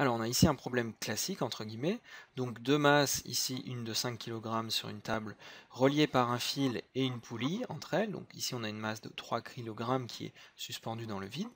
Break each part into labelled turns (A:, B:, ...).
A: Alors on a ici un problème classique entre guillemets, donc deux masses, ici une de 5 kg sur une table reliée par un fil et une poulie entre elles, donc ici on a une masse de 3 kg qui est suspendue dans le vide,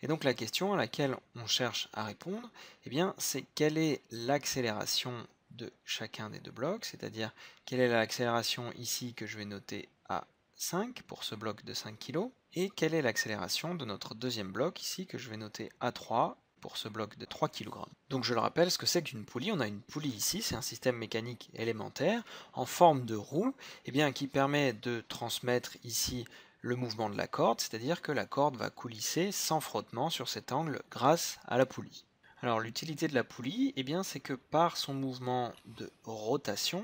A: et donc la question à laquelle on cherche à répondre, eh bien c'est quelle est l'accélération de chacun des deux blocs, c'est-à-dire quelle est l'accélération ici que je vais noter à 5 pour ce bloc de 5 kg, et quelle est l'accélération de notre deuxième bloc ici que je vais noter à 3 pour ce bloc de 3 kg. Donc je le rappelle, ce que c'est qu'une poulie, on a une poulie ici, c'est un système mécanique élémentaire en forme de roue et eh bien, qui permet de transmettre ici le mouvement de la corde, c'est-à-dire que la corde va coulisser sans frottement sur cet angle grâce à la poulie. Alors l'utilité de la poulie, et eh bien, c'est que par son mouvement de rotation,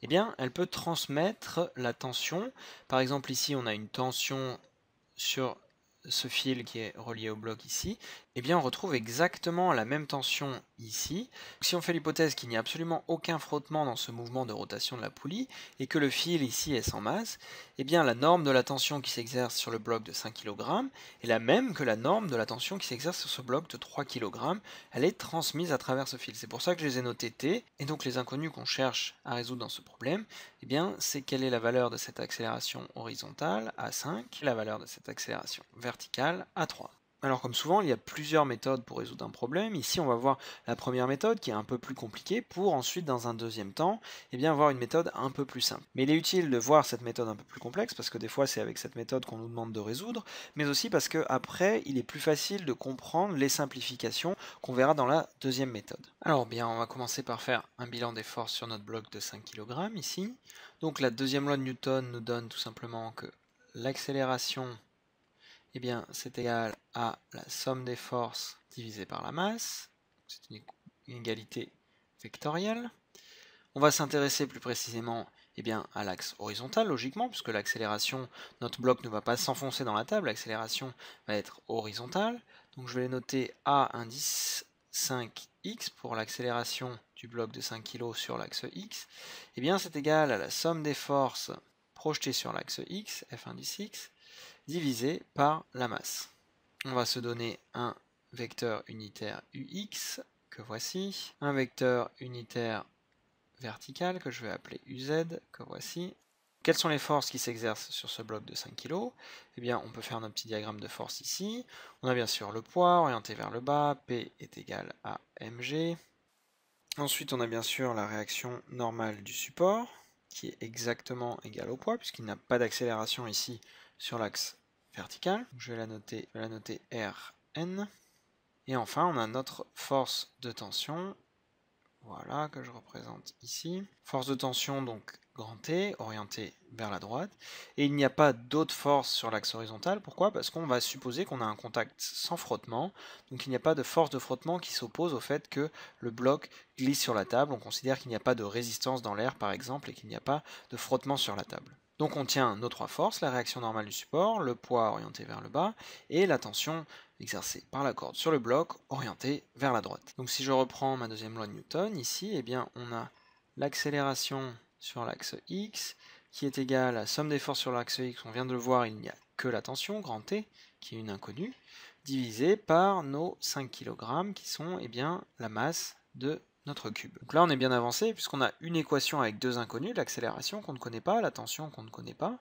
A: et eh bien, elle peut transmettre la tension. Par exemple ici on a une tension sur ce fil qui est relié au bloc ici, eh bien on retrouve exactement la même tension ici. Si on fait l'hypothèse qu'il n'y a absolument aucun frottement dans ce mouvement de rotation de la poulie, et que le fil ici est sans masse, eh bien la norme de la tension qui s'exerce sur le bloc de 5 kg est la même que la norme de la tension qui s'exerce sur ce bloc de 3 kg, elle est transmise à travers ce fil. C'est pour ça que je les ai notés T, et donc les inconnus qu'on cherche à résoudre dans ce problème, eh bien c'est quelle est la valeur de cette accélération horizontale a 5, la valeur de cette accélération verticale verticale à 3 Alors comme souvent, il y a plusieurs méthodes pour résoudre un problème. Ici, on va voir la première méthode qui est un peu plus compliquée pour ensuite, dans un deuxième temps, eh bien, voir une méthode un peu plus simple. Mais il est utile de voir cette méthode un peu plus complexe parce que des fois, c'est avec cette méthode qu'on nous demande de résoudre, mais aussi parce qu'après, il est plus facile de comprendre les simplifications qu'on verra dans la deuxième méthode. Alors bien, on va commencer par faire un bilan des forces sur notre bloc de 5 kg ici. Donc la deuxième loi de Newton nous donne tout simplement que l'accélération eh c'est égal à la somme des forces divisée par la masse. C'est une égalité vectorielle. On va s'intéresser plus précisément eh bien, à l'axe horizontal, logiquement, puisque l'accélération, notre bloc ne va pas s'enfoncer dans la table, l'accélération va être horizontale. Donc je vais noter A indice 5x pour l'accélération du bloc de 5 kg sur l'axe x. Eh bien, c'est égal à la somme des forces projetées sur l'axe x, F indice x, divisé par la masse. On va se donner un vecteur unitaire ux, que voici, un vecteur unitaire vertical, que je vais appeler uz, que voici. Quelles sont les forces qui s'exercent sur ce bloc de 5 kg Eh bien, on peut faire notre petit diagramme de force ici. On a bien sûr le poids orienté vers le bas, P est égal à mg. Ensuite, on a bien sûr la réaction normale du support, qui est exactement égale au poids, puisqu'il n'a pas d'accélération ici, sur l'axe vertical. Je vais la noter, la noter Rn. Et enfin, on a notre force de tension, voilà, que je représente ici. Force de tension, donc grand T, orientée vers la droite. Et il n'y a pas d'autre force sur l'axe horizontal. Pourquoi Parce qu'on va supposer qu'on a un contact sans frottement. Donc il n'y a pas de force de frottement qui s'oppose au fait que le bloc glisse sur la table. On considère qu'il n'y a pas de résistance dans l'air, par exemple, et qu'il n'y a pas de frottement sur la table. Donc on tient nos trois forces, la réaction normale du support, le poids orienté vers le bas et la tension exercée par la corde sur le bloc orientée vers la droite. Donc si je reprends ma deuxième loi de Newton, ici, eh bien, on a l'accélération sur l'axe X qui est égale à la somme des forces sur l'axe X, on vient de le voir, il n'y a que la tension, grand T, qui est une inconnue, divisée par nos 5 kg qui sont eh bien, la masse de cube. Donc là on est bien avancé puisqu'on a une équation avec deux inconnues, l'accélération qu'on ne connaît pas, la tension qu'on ne connaît pas,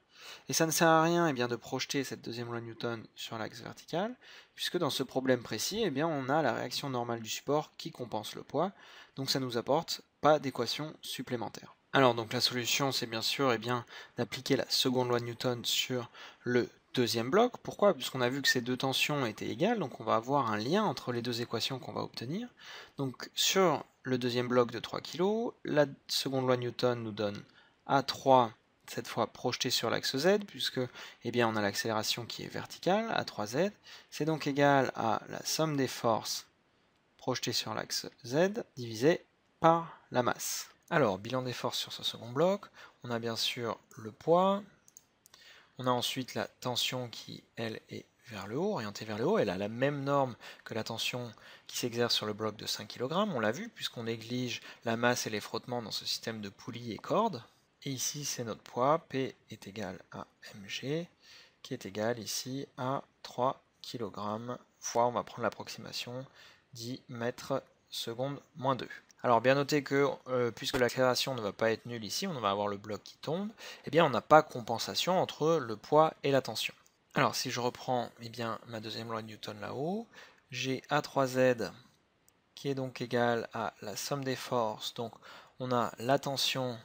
A: et ça ne sert à rien eh bien, de projeter cette deuxième loi de Newton sur l'axe vertical, puisque dans ce problème précis et eh bien, on a la réaction normale du support qui compense le poids, donc ça nous apporte pas d'équation supplémentaire. Alors donc la solution c'est bien sûr eh bien d'appliquer la seconde loi de Newton sur le deuxième bloc. Pourquoi Puisqu'on a vu que ces deux tensions étaient égales, donc on va avoir un lien entre les deux équations qu'on va obtenir. Donc sur le deuxième bloc de 3 kg, la seconde loi Newton nous donne A3 cette fois projeté sur l'axe Z, puisque eh bien, on a l'accélération qui est verticale, A3Z. C'est donc égal à la somme des forces projetées sur l'axe Z divisé par la masse. Alors, bilan des forces sur ce second bloc, on a bien sûr le poids, on a ensuite la tension qui, elle, est vers le haut, orientée vers le haut. Elle a la même norme que la tension qui s'exerce sur le bloc de 5 kg. On l'a vu, puisqu'on néglige la masse et les frottements dans ce système de poulies et cordes. Et ici, c'est notre poids. P est égal à mg, qui est égal ici à 3 kg fois, on va prendre l'approximation, 10 mètres seconde moins 2. Alors bien noter que euh, puisque la création ne va pas être nulle ici, on va avoir le bloc qui tombe, et eh bien on n'a pas compensation entre le poids et la tension. Alors si je reprends eh bien, ma deuxième loi de Newton là-haut, j'ai A3Z qui est donc égal à la somme des forces, donc on a la tension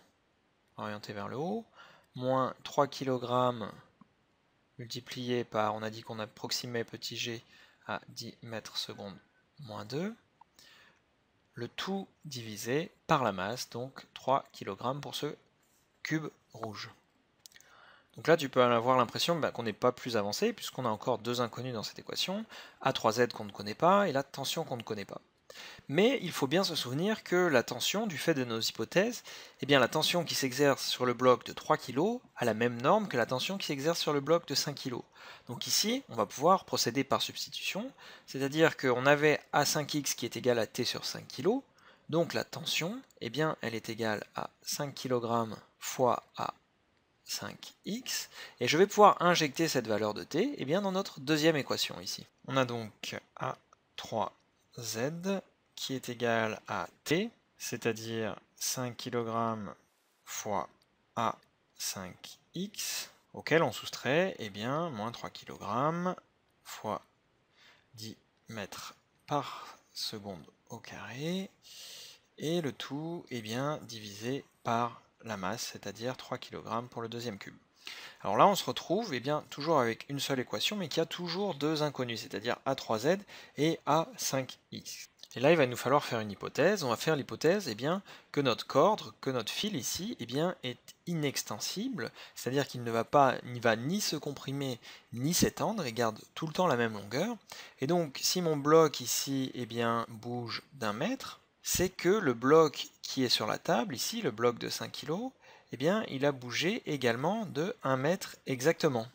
A: orientée vers le haut, moins 3 kg multiplié par, on a dit qu'on approximait petit g à 10 mètres seconde moins 2, le tout divisé par la masse, donc 3 kg pour ce cube rouge. Donc là, tu peux avoir l'impression bah, qu'on n'est pas plus avancé, puisqu'on a encore deux inconnus dans cette équation, A3Z qu'on ne connaît pas, et la tension qu'on ne connaît pas. Mais il faut bien se souvenir que la tension, du fait de nos hypothèses, eh bien la tension qui s'exerce sur le bloc de 3 kg a la même norme que la tension qui s'exerce sur le bloc de 5 kg. Donc ici, on va pouvoir procéder par substitution, c'est-à-dire qu'on avait A5x qui est égal à T sur 5 kg, donc la tension, eh bien, elle est égale à 5 kg fois A5x, et je vais pouvoir injecter cette valeur de T eh bien, dans notre deuxième équation ici. On a donc A3 Z qui est égal à T, c'est-à-dire 5 kg fois A 5x, auquel on soustrait eh bien, moins 3 kg fois 10 mètres par seconde au carré, et le tout est eh bien, divisé par la masse, c'est-à-dire 3 kg pour le deuxième cube. Alors là, on se retrouve eh bien, toujours avec une seule équation, mais qui a toujours deux inconnues, c'est-à-dire A3z et A5x. Et là, il va nous falloir faire une hypothèse. On va faire l'hypothèse eh bien, que notre corde, que notre fil ici, eh bien, est inextensible, c'est-à-dire qu'il ne va pas, il va ni se comprimer ni s'étendre, il garde tout le temps la même longueur. Et donc, si mon bloc ici eh bien, bouge d'un mètre, c'est que le bloc qui est sur la table, ici, le bloc de 5 kg, eh bien, il a bougé également de 1 mètre exactement.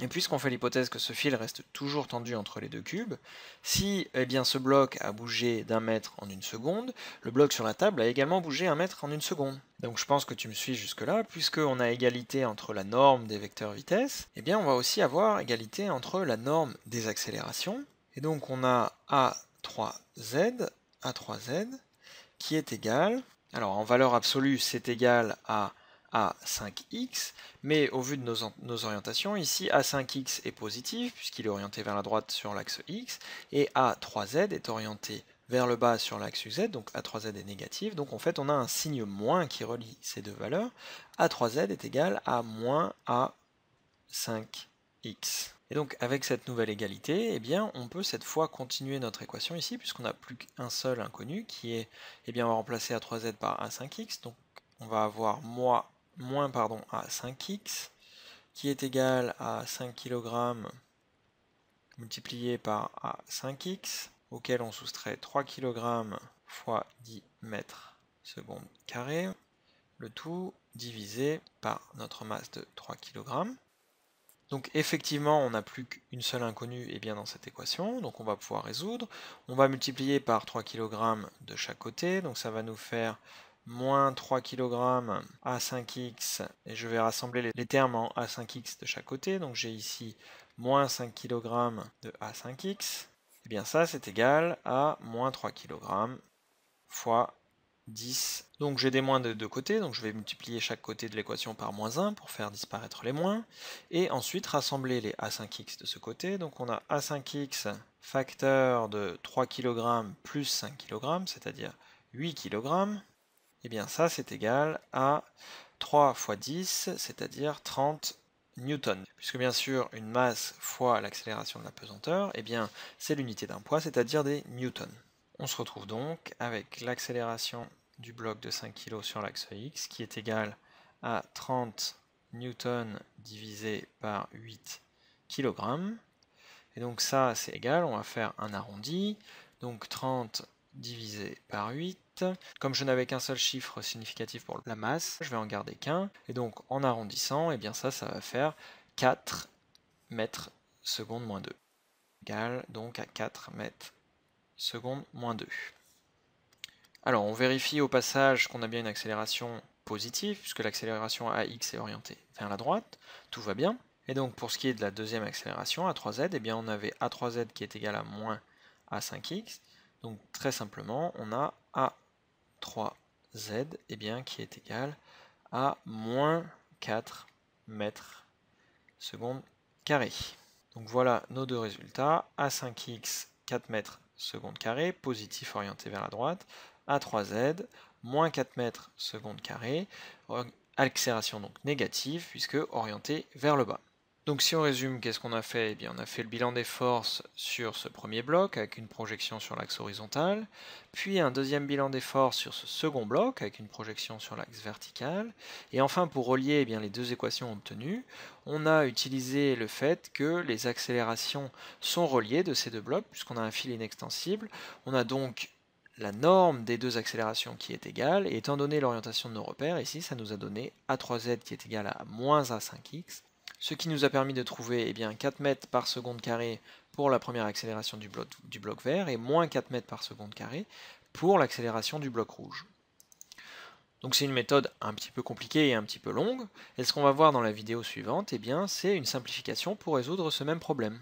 A: Et puisqu'on fait l'hypothèse que ce fil reste toujours tendu entre les deux cubes, si eh bien, ce bloc a bougé d'un mètre en une seconde, le bloc sur la table a également bougé un mètre en une seconde. Donc je pense que tu me suis jusque-là, puisqu'on a égalité entre la norme des vecteurs vitesse, eh bien on va aussi avoir égalité entre la norme des accélérations. Et donc on a A3Z, A3Z, qui est égal, alors en valeur absolue c'est égal à a5x, mais au vu de nos, orientations, ici A5x est positif puisqu'il est orienté vers la droite sur l'axe x, et A3z est orienté vers le bas sur l'axe UZ, donc A3Z est négatif, donc en fait on a un signe moins qui relie ces deux valeurs, A3Z est égal à moins A5X. Et donc avec cette nouvelle égalité, eh bien, on peut cette fois continuer notre équation ici, puisqu'on n'a plus qu'un seul inconnu, qui est, eh bien, on va remplacer A3Z par A5X, donc on va avoir moi moins pardon, à 5x, qui est égal à 5 kg multiplié par A5x, auquel on soustrait 3 kg fois 10 mètres seconde carré le tout divisé par notre masse de 3 kg. Donc effectivement, on n'a plus qu'une seule inconnue et bien dans cette équation, donc on va pouvoir résoudre. On va multiplier par 3 kg de chaque côté, donc ça va nous faire moins 3 kg a 5x, et je vais rassembler les termes en A5x de chaque côté, donc j'ai ici moins 5 kg de A5x, et eh bien ça c'est égal à moins 3 kg fois 10. Donc j'ai des moins de deux côtés, donc je vais multiplier chaque côté de l'équation par moins 1 pour faire disparaître les moins, et ensuite rassembler les A5x de ce côté, donc on a A5x facteur de 3 kg plus 5 kg, c'est-à-dire 8 kg, eh bien ça c'est égal à 3 fois 10, c'est-à-dire 30 newtons. Puisque bien sûr, une masse fois l'accélération de la pesanteur, eh bien c'est l'unité d'un poids, c'est-à-dire des newtons. On se retrouve donc avec l'accélération du bloc de 5 kg sur l'axe X, qui est égal à 30 newtons divisé par 8 kg. Et donc ça, c'est égal, on va faire un arrondi. Donc 30 divisé par 8. Comme je n'avais qu'un seul chiffre significatif pour la masse, je vais en garder qu'un. Et donc en arrondissant, et eh bien ça, ça va faire 4 mètres seconde moins 2. Égal donc à 4 mètres seconde moins 2. Alors on vérifie au passage qu'on a bien une accélération positive, puisque l'accélération AX est orientée vers la droite. Tout va bien. Et donc pour ce qui est de la deuxième accélération, A3Z, et eh bien on avait A3Z qui est égal à moins A5X. Donc très simplement, on a A3Z eh bien, qui est égal à moins 4 mètres seconde carré. Donc voilà nos deux résultats, A5X 4 mètres seconde carré, positif orienté vers la droite, A3Z moins 4 mètres seconde carré, accélération donc négative puisque orientée vers le bas. Donc si on résume, qu'est-ce qu'on a fait eh bien, On a fait le bilan des forces sur ce premier bloc avec une projection sur l'axe horizontal, puis un deuxième bilan des forces sur ce second bloc avec une projection sur l'axe vertical, et enfin pour relier eh bien, les deux équations obtenues, on a utilisé le fait que les accélérations sont reliées de ces deux blocs puisqu'on a un fil inextensible, on a donc la norme des deux accélérations qui est égale, et étant donné l'orientation de nos repères, ici ça nous a donné A3z qui est égal à moins A5x, ce qui nous a permis de trouver eh bien, 4 mètres par seconde carré pour la première accélération du bloc, vert et moins 4 mètres par seconde carré pour l'accélération du bloc rouge. Donc c'est une méthode un petit peu compliquée et un petit peu longue, et ce qu'on va voir dans la vidéo suivante, eh bien, c'est une simplification pour résoudre ce même problème.